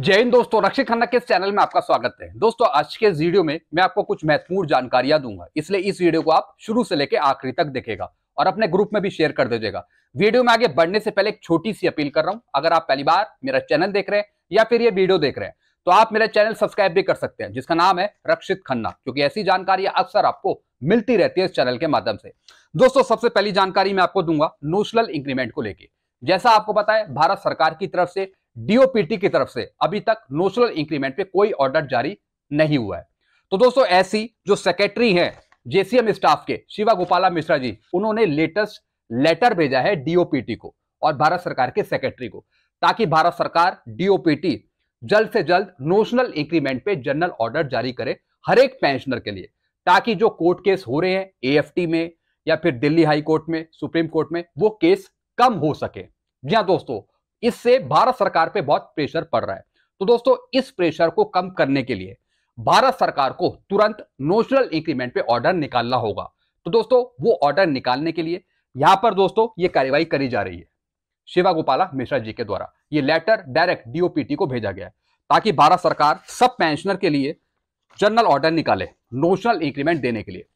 जय हिंद दोस्तों रक्षित खन्ना के चैनल में आपका स्वागत है दोस्तों आज के वीडियो में मैं आपको कुछ महत्वपूर्ण जानकारियां दूंगा इसलिए इस वीडियो को आप शुरू से लेकर आखिरी तक देखेगा और अपने ग्रुप में भी शेयर कर दीजिएगा वीडियो में आगे बढ़ने से पहले एक छोटी सी अपील कर रहा हूं अगर आप पहली बार मेरा चैनल देख रहे हैं या फिर ये वीडियो देख रहे हैं तो आप मेरा चैनल सब्सक्राइब भी कर सकते हैं जिसका नाम है रक्षित खन्ना क्योंकि ऐसी जानकारी अक्सर आपको मिलती रहती है इस चैनल के माध्यम से दोस्तों सबसे पहली जानकारी मैं आपको दूंगा नोशनल इंक्रीमेंट को लेकर जैसा आपको पता है भारत सरकार की तरफ से डीओपीटी की तरफ से अभी तक नोशनल इंक्रीमेंट पे कोई ऑर्डर जारी नहीं हुआ है तो दोस्तों ऐसी जो सेक्रेटरी हैं जेसीएम स्टाफ के शिवा गोपाला मिश्रा जी उन्होंने लेटेस्ट लेटर भेजा है डीओपीटी को और भारत सरकार के सेक्रेटरी को ताकि भारत सरकार डीओपीटी जल्द से जल्द नोशनल इंक्रीमेंट पे जनरल ऑर्डर जारी करे हर एक पेंशनर के लिए ताकि जो कोर्ट केस हो रहे हैं एएफटी में या फिर दिल्ली हाई कोर्ट में सुप्रीम कोर्ट में वो केस कम हो सके जी हाँ दोस्तों इससे भारत सरकार पे बहुत प्रेशर पड़ रहा है तो दोस्तों इस प्रेशर को कम करने के लिए भारत सरकार को तुरंत नोशनल इंक्रीमेंट पे ऑर्डर निकालना होगा तो दोस्तों वो ऑर्डर निकालने के लिए यहां पर दोस्तों ये कार्यवाही करी जा रही है शिवा गोपाला मिश्रा जी के द्वारा ये लेटर डायरेक्ट डीओपीटी को भेजा गया है ताकि भारत सरकार सब पेंशनर के लिए जनरल ऑर्डर निकाले नोशनल इंक्रीमेंट देने के लिए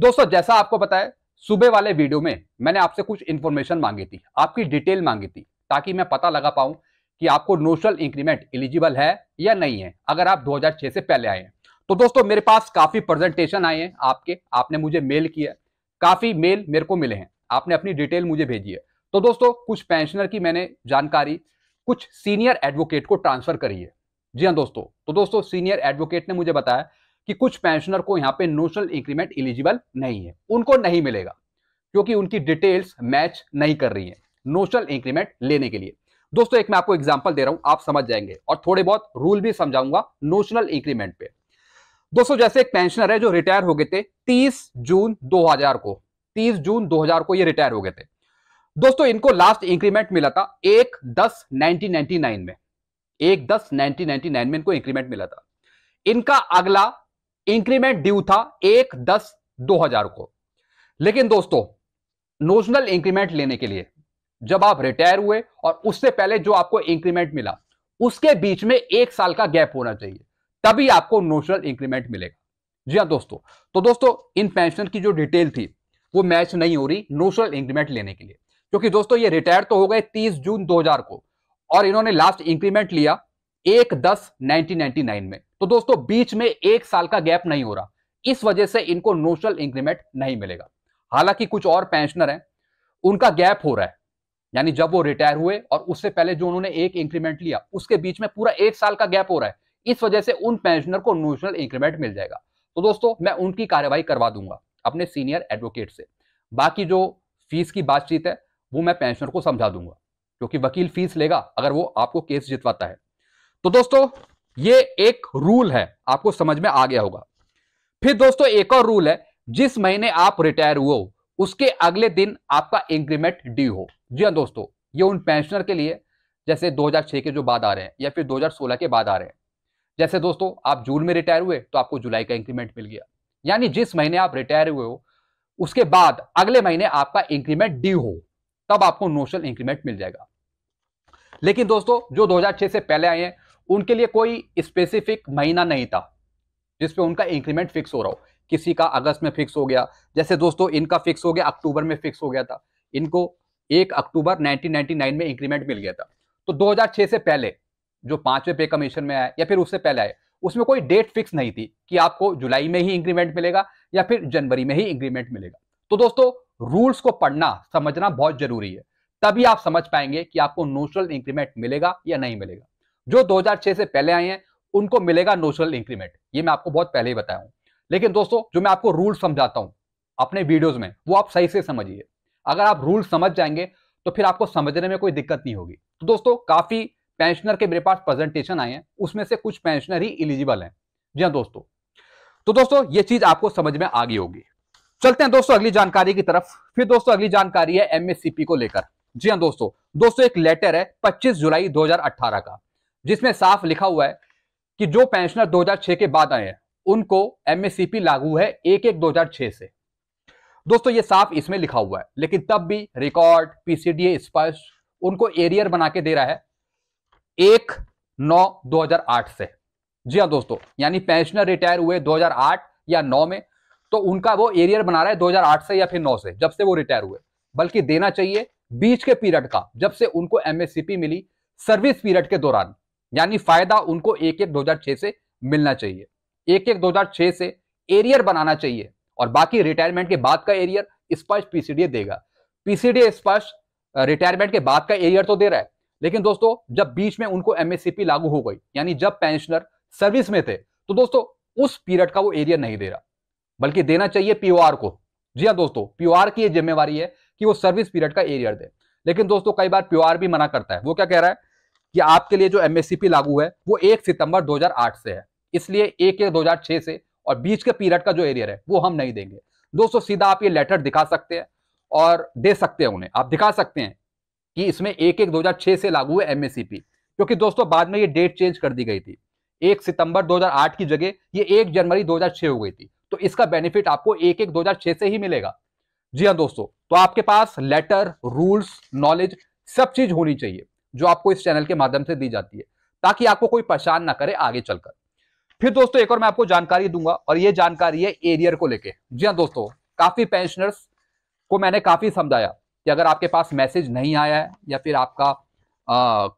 दोस्तों जैसा आपको बताया सुबह वाले वीडियो में मैंने आपसे कुछ इंफॉर्मेशन मांगी थी आपकी डिटेल मांगी थी ताकि मैं पता लगा पाऊं कि आपको नोशनल इंक्रीमेंट एलिजिबल है या नहीं है अगर आप 2006 से पहले आए हैं तो दोस्तों मेरे पास काफ़ी प्रेजेंटेशन आए हैं आपके आपने मुझे मेल किया काफ़ी मेल मेरे को मिले हैं आपने अपनी डिटेल मुझे भेजी है तो दोस्तों कुछ पेंशनर की मैंने जानकारी कुछ सीनियर एडवोकेट को ट्रांसफ़र करी है जी हाँ दोस्तों तो दोस्तों सीनियर एडवोकेट ने मुझे बताया कि कुछ पेंशनर को यहाँ पे नोशनल इंक्रीमेंट एलिजिबल नहीं है उनको नहीं मिलेगा क्योंकि उनकी डिटेल्स मैच नहीं कर रही है नोशनल इंक्रीमेंट लेने के लिए दोस्तों एक मैं आपको एग्जाम्पल दे रहा हूं आप समझ जाएंगे और थोड़े बहुत रूल भी समझाऊंगा नोशनल इंक्रीमेंट पे दोस्तों जैसे एक पेंशनर है जो रिटायर हो गए थे 30 जून 2000 को 30 जून 2000 को ये रिटायर हो गए थे दोस्तों इनको लास्ट इंक्रीमेंट मिला था एक दस नाइनटीन में एक दस नाइनटीन में इनको इंक्रीमेंट मिला था इनका अगला इंक्रीमेंट ड्यू था एक दस 2000 को लेकिन दोस्तों नोशनल इंक्रीमेंट लेने के लिए जब आप रिटायर हुए और उससे पहले जो आपको इंक्रीमेंट मिला उसके बीच में एक साल का गैप होना चाहिए तभी आपको नोशनल इंक्रीमेंट मिलेगा जी हाँ दोस्तों तो दोस्तों इन पेंशन की जो डिटेल थी वो मैच नहीं हो रही नोशनल इंक्रीमेंट लेने के लिए क्योंकि दोस्तों ये रिटायर तो हो गए 30 जून 2000 को और इन्होंने लास्ट इंक्रीमेंट लिया एक दस नाइनटीन में तो दोस्तों बीच में एक साल का गैप नहीं हो रहा इस वजह से इनको नोशनल इंक्रीमेंट नहीं मिलेगा हालांकि कुछ और पेंशनर हैं उनका गैप हो रहा है यानी जब वो रिटायर हुए और उससे पहले जो उन्होंने एक इंक्रीमेंट लिया उसके बीच में पूरा एक साल का गैप हो रहा है इस वजह से उन पेंशनर को नोशनल इंक्रीमेंट मिल जाएगा तो दोस्तों मैं उनकी कार्यवाही करवा दूंगा अपने सीनियर एडवोकेट से बाकी जो फीस की बातचीत है वो मैं पेंशनर को समझा दूंगा क्योंकि वकील फीस लेगा अगर वो आपको केस जितवाता है तो दोस्तों ये एक रूल है आपको समझ में आ गया होगा फिर दोस्तों एक और रूल है जिस महीने आप रिटायर हुए हो उसके अगले दिन आपका इंक्रीमेंट ड्यू हो जी हाँ दोस्तों ये उन पेंशनर के लिए जैसे 2006 के जो बाद आ रहे हैं या फिर 2016 के बाद आ रहे हैं जैसे दोस्तों आप जून में रिटायर हुए तो आपको जुलाई का इंक्रीमेंट मिल गया यानी जिस महीने आप रिटायर हुए हो उसके बाद अगले महीने आपका इंक्रीमेंट ड्यू हो तब आपको नोशनल इंक्रीमेंट मिल जाएगा लेकिन दोस्तों जो 2006 से पहले आए हैं उनके लिए कोई स्पेसिफिक महीना नहीं था जिसपे उनका इंक्रीमेंट फिक्स हो रहा हो किसी का अगस्त में फिक्स हो गया जैसे दोस्तों इनका फिक्स हो गया अक्टूबर में फिक्स हो गया था इनको एक अक्टूबर 1999 में इंक्रीमेंट मिल गया था तो 2006 से पहले जो पांचवें पे कमीशन में आया या फिर उससे पहले आए उसमें कोई डेट फिक्स नहीं थी कि आपको जुलाई में ही इंक्रीमेंट मिलेगा या फिर जनवरी में ही इंक्रीमेंट मिलेगा तो दोस्तों रूल्स को पढ़ना समझना बहुत जरूरी है तभी आप समझ पाएंगे कि आपको नोशनल इंक्रीमेंट मिलेगा या नहीं मिलेगा जो 2006 से पहले आए हैं उनको मिलेगा नोशनल इंक्रीमेंट ये मैं आपको बहुत पहले ही बताया हूं लेकिन दोस्तों जो मैं आपको रूल समझाता हूं अपने वीडियोज में वो आप सही से समझिए अगर आप रूल समझ जाएंगे तो फिर आपको समझने में कोई दिक्कत नहीं होगी तो दोस्तों काफ़ी पेंशनर के मेरे पास प्रेजेंटेशन आए हैं उसमें से कुछ पेंशनर ही इलिजिबल हैं जी हाँ दोस्तों तो दोस्तों ये चीज़ आपको समझ में आ गई होगी चलते हैं दोस्तों अगली जानकारी की तरफ फिर दोस्तों अगली जानकारी है एमएससीपी को लेकर जी हाँ दोस्तों दोस्तों एक लेटर है पच्चीस जुलाई दो का जिसमें साफ लिखा हुआ है कि जो पेंशनर 2006 के बाद आए हैं उनको एमएससीपी लागू है एक एक दो हजार छह से दोस्तों ये साफ इसमें लिखा हुआ है लेकिन तब भी रिकॉर्ड पीसीडीए स्पष्ट उनको एरियर बना के दे रहा है एक नौ 2008 से जी हाँ दोस्तों यानी पेंशनर रिटायर हुए 2008 या 9 में तो उनका वो एरियर बना रहा है 2008 से या फिर 9 से जब से वो रिटायर हुए बल्कि देना चाहिए बीच के पीरियड का जब से उनको एमएससीपी मिली सर्विस पीरियड के दौरान यानी फायदा उनको एक एक दो से मिलना चाहिए एक एक 2006 से एरियर बनाना चाहिए और बाकी रिटायरमेंट के बाद का एरियर स्पष्ट पीसीडीए देगा पीसीडीए स्पष्ट रिटायरमेंट के बाद का एरियर तो दे रहा है लेकिन दोस्तों जब बीच में उनको एमएससीपी लागू हो गई यानी जब पेंशनर सर्विस में थे तो दोस्तों उस पीरियड का वो एरियर नहीं दे रहा बल्कि देना चाहिए पीओआर को जी हाँ दोस्तों पीओआर की ये जिम्मेवारी है कि वो सर्विस पीरियड का एरियर दे लेकिन दोस्तों कई बार पीओआर भी मना करता है वो क्या कह रहा है कि आपके लिए जो एमएससीपी लागू है वो एक सितंबर 2008 से है इसलिए एक एक 2006 से और बीच के पीरियड का जो एरियर है वो हम नहीं देंगे दोस्तों सीधा आप ये लेटर दिखा सकते हैं और दे सकते हैं उन्हें आप दिखा सकते हैं कि इसमें एक एक 2006 से लागू है एमएससीपी क्योंकि दोस्तों बाद में ये डेट चेंज कर दी गई थी एक सितंबर 2008 की जगह ये एक जनवरी 2006 हो गई थी तो इसका बेनिफिट आपको एक एक 2006 से ही मिलेगा जी हाँ दोस्तों तो आपके पास लेटर रूल्स नॉलेज सब चीज होनी चाहिए जो आपको इस चैनल के माध्यम से दी जाती है ताकि आपको कोई परेशान ना करे आगे चलकर फिर दोस्तों एक और मैं आपको जानकारी दूंगा और ये जानकारी है एरियर को लेके जी हाँ दोस्तों काफी पेंशनर्स को मैंने काफी समझाया कि अगर आपके पास मैसेज नहीं आया है या फिर आपका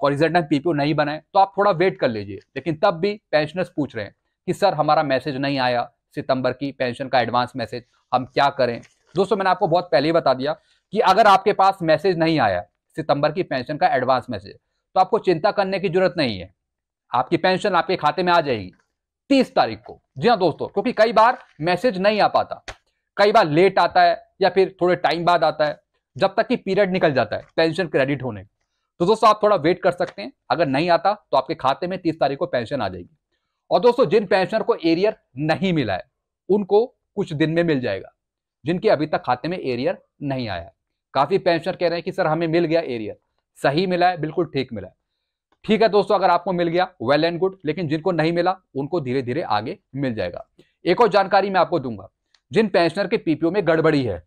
कॉरिजेंडन पीपीओ नहीं बना है तो आप थोड़ा वेट कर लीजिए लेकिन तब भी पेंशनर्स पूछ रहे हैं कि सर हमारा मैसेज नहीं आया सितंबर की पेंशन का एडवांस मैसेज हम क्या करें दोस्तों मैंने आपको बहुत पहले ही बता दिया कि अगर आपके पास मैसेज नहीं आया सितंबर की पेंशन का एडवांस मैसेज तो आपको चिंता करने की जरूरत नहीं है आपकी पेंशन आपके खाते में आ जाएगी तीस तारीख को जी हाँ दोस्तों क्योंकि कई बार मैसेज नहीं आ पाता कई बार लेट आता है या फिर थोड़े टाइम बाद आता है जब तक कि पीरियड निकल जाता है पेंशन क्रेडिट होने तो दोस्तों आप थोड़ा वेट कर सकते हैं अगर नहीं आता तो आपके खाते में तीस तारीख को पेंशन आ जाएगी और दोस्तों जिन पेंशनर को एरियर नहीं मिला है उनको कुछ दिन में मिल जाएगा जिनके अभी तक खाते में एरियर नहीं आया काफ़ी पेंशनर कह रहे हैं कि सर हमें मिल गया एरियर सही मिला है बिल्कुल ठीक मिला है ठीक है दोस्तों अगर आपको मिल गया वेल एंड गुड लेकिन जिनको नहीं मिला उनको धीरे धीरे आगे मिल जाएगा एक और जानकारी मैं आपको दूंगा जिन पेंशनर के पीपीओ में गड़बड़ी है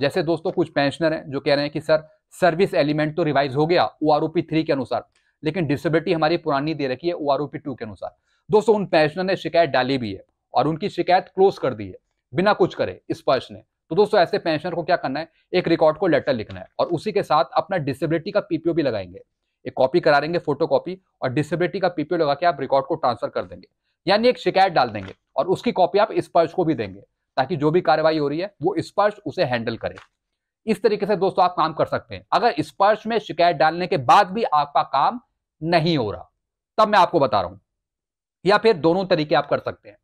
जैसे दोस्तों कुछ पेंशनर हैं जो कह रहे हैं कि सर सर्विस एलिमेंट तो रिवाइज हो गया ओ आर थ्री के अनुसार लेकिन डिसेबिलिटी हमारी पुरानी दे रखी है ओ आर टू के अनुसार दोस्तों उन पेंशनर ने शिकायत डाली भी है और उनकी शिकायत क्लोज कर दी है बिना कुछ करे स्पर्श ने तो दोस्तों ऐसे पेंशनर को क्या करना है एक रिकॉर्ड को लेटर लिखना है और उसी के साथ अपना डिसेबिलिटी का पीपीओ भी लगाएंगे एक कॉपी करा देंगे फोटो कॉपी और डिसेबिलिटी का पीपीओ लगा के आप रिकॉर्ड को ट्रांसफर कर देंगे यानी एक शिकायत डाल देंगे और उसकी कॉपी आप स्पर्श को भी देंगे ताकि जो भी कार्रवाई हो रही है वो स्पर्श उसे हैंडल करे इस तरीके से दोस्तों आप काम कर सकते हैं अगर स्पर्श में शिकायत डालने के बाद भी आपका काम नहीं हो रहा तब मैं आपको बता रहा हूं या फिर दोनों तरीके आप कर सकते हैं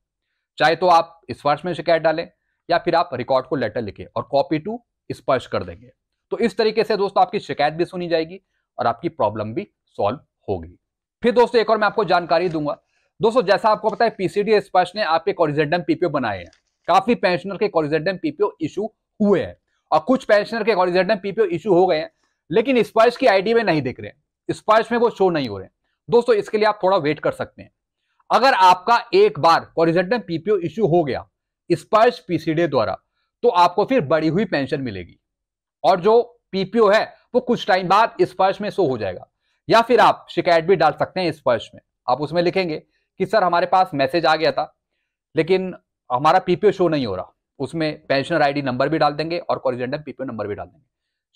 चाहे तो आप स्पर्श में शिकायत डालें या फिर आप रिकॉर्ड को लेटर लिखें और कॉपी टू स्पर्श कर देंगे तो इस तरीके से दोस्तों आपकी शिकायत भी सुनी जाएगी और आपकी प्रॉब्लम भी सॉल्व होगी फिर दोस्तों एक और मैं आपको जानकारी दूंगा दोस्तों जैसा आपको पता है पीसीडी स्पर्श ने आपके कॉरिजेंडम पीपीओ बनाए हैं काफी पेंशनर के कॉरिजेंडम पीपीओ इशू हुए हैं और कुछ पेंशनर के कॉरिजेंडम पीपीओ इशू हो गए हैं लेकिन स्पर्श की आईडी में नहीं दिख रहे स्पर्श में वो शो नहीं हो रहे दोस्तों इसके लिए आप थोड़ा वेट कर सकते हैं अगर आपका एक बार कॉरिजेंडम पीपीओ इशू हो गया स्पर्श पीसीडी द्वारा तो आपको फिर बड़ी हुई पेंशन मिलेगी और जो पीपीओ है वो कुछ टाइम बाद स्पर्श में शो हो जाएगा या फिर आप शिकायत भी डाल सकते हैं स्पर्श में आप उसमें लिखेंगे कि सर हमारे पास मैसेज आ गया था लेकिन हमारा पीपीओ शो नहीं हो रहा उसमें पेंशनर आईडी नंबर भी डाल देंगे और कॉरिजेंडम पीपीओ नंबर भी डाल देंगे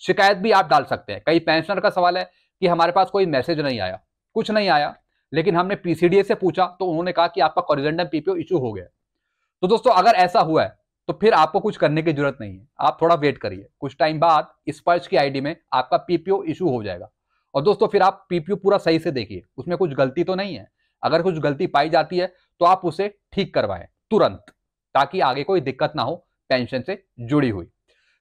शिकायत भी आप डाल सकते हैं कई पेंशनर का सवाल है कि हमारे पास कोई मैसेज नहीं आया कुछ नहीं आया लेकिन हमने पीसीडीए से पूछा तो उन्होंने कहा कि आपका कॉरिजेंडम पीपीओ इशू हो गया तो दोस्तों अगर ऐसा हुआ है तो फिर आपको कुछ करने की जरूरत नहीं है आप थोड़ा वेट करिए कुछ टाइम बाद स्पर्श की आईडी में आपका पीपीओ इशू हो जाएगा और दोस्तों फिर आप पीपीओ पूरा सही से देखिए उसमें कुछ गलती तो नहीं है अगर कुछ गलती पाई जाती है तो आप उसे ठीक करवाएं तुरंत ताकि आगे कोई दिक्कत ना हो पेंशन से जुड़ी हुई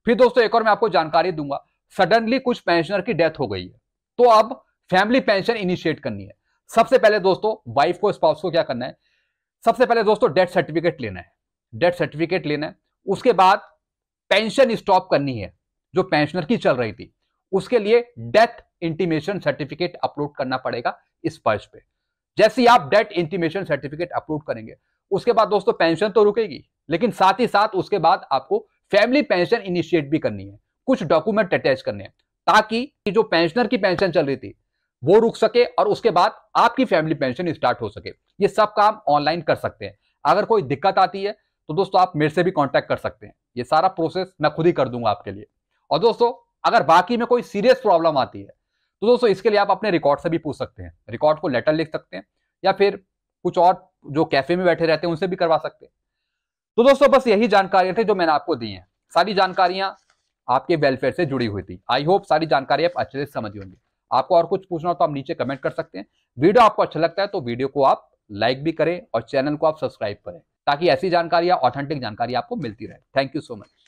फिर दोस्तों एक और मैं आपको जानकारी दूंगा सडनली कुछ पेंशनर की डेथ हो गई है तो अब फैमिली पेंशन इनिशिएट करनी है सबसे पहले दोस्तों वाइफ को स्पाउस को क्या करना है सबसे पहले दोस्तों डेथ सर्टिफिकेट लेना है डेथ सर्टिफिकेट लेना है उसके बाद पेंशन स्टॉप करनी है जो पेंशनर की चल रही थी उसके लिए डेथ इंटीमेशन सर्टिफिकेट अपलोड करना पड़ेगा इस पर्ज पे जैसे ही आप डेथ इंटीमेशन सर्टिफिकेट अपलोड करेंगे उसके बाद दोस्तों पेंशन तो रुकेगी लेकिन साथ ही साथ उसके बाद आपको फैमिली पेंशन इनिशिएट भी करनी है कुछ डॉक्यूमेंट अटैच करने हैं ताकि जो पेंशनर की पेंशन चल रही थी वो रुक सके और उसके बाद आपकी फैमिली पेंशन स्टार्ट हो सके ये सब काम ऑनलाइन कर सकते हैं अगर कोई दिक्कत आती है तो दोस्तों आप मेरे से भी कॉन्टैक्ट कर सकते हैं ये सारा प्रोसेस मैं खुद ही कर दूंगा आपके लिए और दोस्तों अगर बाकी में कोई सीरियस प्रॉब्लम आती है तो दोस्तों इसके लिए आप अपने रिकॉर्ड से भी पूछ सकते हैं रिकॉर्ड को लेटर लिख सकते हैं या फिर कुछ और जो कैफे में बैठे रहते हैं उनसे भी करवा सकते हैं तो दोस्तों बस यही जानकारियां थी जो मैंने आपको दी हैं सारी जानकारियां आपके वेलफेयर से जुड़ी हुई थी आई होप सारी जानकारी आप अच्छे से समझ होंगी आपको और कुछ पूछना हो तो आप नीचे कमेंट कर सकते हैं वीडियो आपको अच्छा लगता है तो वीडियो को आप लाइक भी करें और चैनल को आप सब्सक्राइब करें ताकि ऐसी जानकारी या ऑथेंटिक जानकारी आपको मिलती रहे थैंक यू सो मच